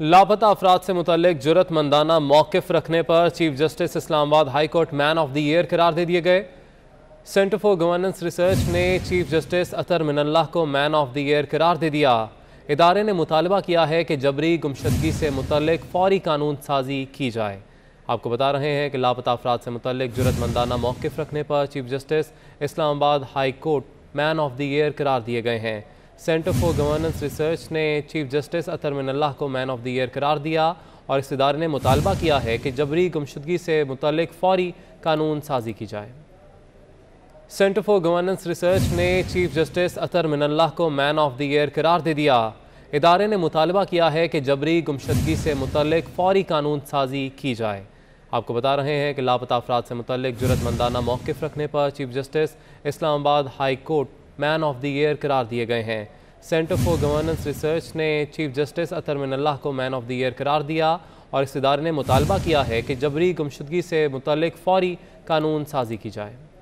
लापता अफराद से मुतलक जरूरतमंदाना मौकफ रखने पर chief justice Islamabad high court man of the year करार दे दिए गए सेंटर फॉर गवर्नेंस रिसर्च ने चीफ जस्टिस अतर मिनल्ला को मैन ऑफ द ईयर करार दे दिया इदारे ने मुतालबा किया है कि जबरी गुमशदगी से मुतलक फौरी कानून साजी की जाए आपको बता रहे हैं कि लापता अफराद से मुतलक जरूरतमंदाना मौकफ रखने पर chief justice Islamabad high court man of the year करार दिए गए हैं सेंटर फॉर गवर्नेंस रिसर्च ने चीफ जस्टिस अतर मिनल्ला को मैन ऑफ द ईयर करार दिया और इस इदारे ने मुतालबा किया है कि जबरी गुमशुदगी से मुतल फौरी कानून साजी की जाए सेंटर फॉर गवर्नेंस रिसर्च ने चीफ जस्टिस अतर मिनल्ला को मैन ऑफ द ईयर करार दे दिया इदारे ने मुतालबा किया है कि जबरी गुमशदगी से मुतल फौरी कानून साजी की जाए आपको बता रहे हैं कि लापता अफराद से मुतल जरूरतमंदाना मौक़ रखने पर chief justice Islamabad high court man of the year करार दिए गए हैं सेंटर फॉर गवर्नेंस रिसर्च ने चीफ जस्टिस अतर मिनल्ला को मैन ऑफ द ईयर करार दिया और इस इदारे ने मुतालबा किया है कि जबरी गुमशुदगी से मुतल फ़ौरी कानून साजी की जाए